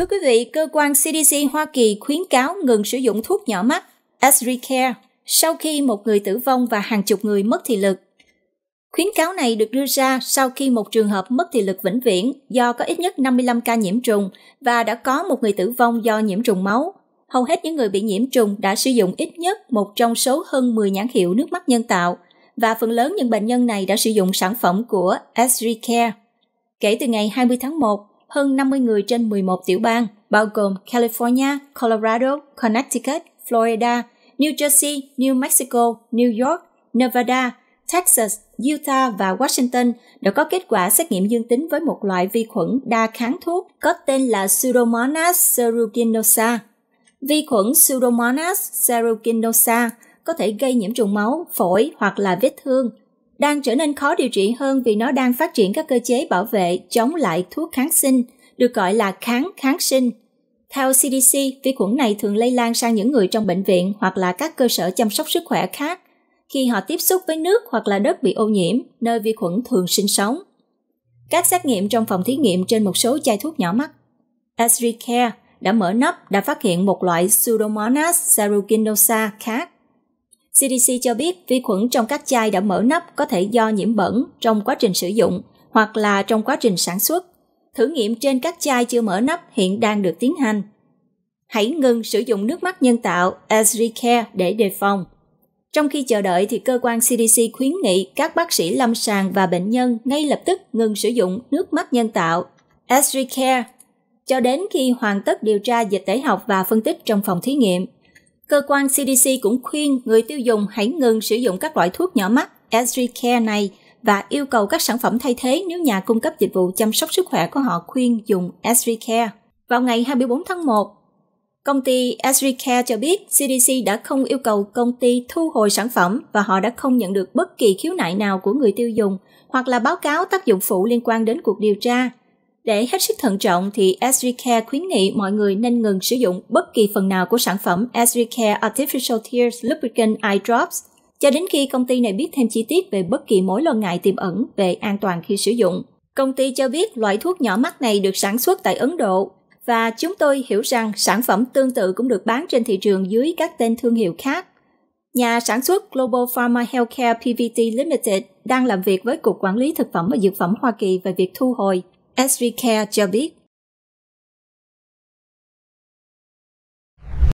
Thưa quý vị, cơ quan CDC Hoa Kỳ khuyến cáo ngừng sử dụng thuốc nhỏ mắt Azricare sau khi một người tử vong và hàng chục người mất thị lực. Khuyến cáo này được đưa ra sau khi một trường hợp mất thị lực vĩnh viễn do có ít nhất 55 ca nhiễm trùng và đã có một người tử vong do nhiễm trùng máu. Hầu hết những người bị nhiễm trùng đã sử dụng ít nhất một trong số hơn 10 nhãn hiệu nước mắt nhân tạo và phần lớn những bệnh nhân này đã sử dụng sản phẩm của SG Kể từ ngày 20 tháng 1, hơn 50 người trên 11 tiểu bang, bao gồm California, Colorado, Connecticut, Florida, New Jersey, New Mexico, New York, Nevada, Texas, Utah và Washington đã có kết quả xét nghiệm dương tính với một loại vi khuẩn đa kháng thuốc có tên là Pseudomonas ceruginosa. Vi khuẩn Pseudomonas ceruginosa có thể gây nhiễm trùng máu, phổi hoặc là vết thương, đang trở nên khó điều trị hơn vì nó đang phát triển các cơ chế bảo vệ chống lại thuốc kháng sinh, được gọi là kháng kháng sinh. Theo CDC, vi khuẩn này thường lây lan sang những người trong bệnh viện hoặc là các cơ sở chăm sóc sức khỏe khác khi họ tiếp xúc với nước hoặc là đất bị ô nhiễm, nơi vi khuẩn thường sinh sống. Các xét nghiệm trong phòng thí nghiệm trên một số chai thuốc nhỏ mắt. Esri Care đã mở nắp đã phát hiện một loại Pseudomonas aeruginosa khác CDC cho biết vi khuẩn trong các chai đã mở nắp có thể do nhiễm bẩn trong quá trình sử dụng hoặc là trong quá trình sản xuất. Thử nghiệm trên các chai chưa mở nắp hiện đang được tiến hành. Hãy ngừng sử dụng nước mắt nhân tạo Care để đề phòng. Trong khi chờ đợi thì cơ quan CDC khuyến nghị các bác sĩ lâm sàng và bệnh nhân ngay lập tức ngừng sử dụng nước mắt nhân tạo Care cho đến khi hoàn tất điều tra dịch tễ học và phân tích trong phòng thí nghiệm. Cơ quan CDC cũng khuyên người tiêu dùng hãy ngừng sử dụng các loại thuốc nhỏ mắt SG Care này và yêu cầu các sản phẩm thay thế nếu nhà cung cấp dịch vụ chăm sóc sức khỏe của họ khuyên dùng SG Care. Vào ngày 24 tháng 1, Công ty SG Care cho biết CDC đã không yêu cầu công ty thu hồi sản phẩm và họ đã không nhận được bất kỳ khiếu nại nào của người tiêu dùng hoặc là báo cáo tác dụng phụ liên quan đến cuộc điều tra. Để hết sức thận trọng thì Care khuyến nghị mọi người nên ngừng sử dụng bất kỳ phần nào của sản phẩm Care Artificial Tears Lubricant Eye Drops cho đến khi công ty này biết thêm chi tiết về bất kỳ mối lo ngại tiềm ẩn về an toàn khi sử dụng. Công ty cho biết loại thuốc nhỏ mắt này được sản xuất tại Ấn Độ và chúng tôi hiểu rằng sản phẩm tương tự cũng được bán trên thị trường dưới các tên thương hiệu khác. Nhà sản xuất Global Pharma Healthcare PVT Limited đang làm việc với Cục Quản lý Thực phẩm và Dược phẩm Hoa Kỳ về việc thu hồi SVK cho biết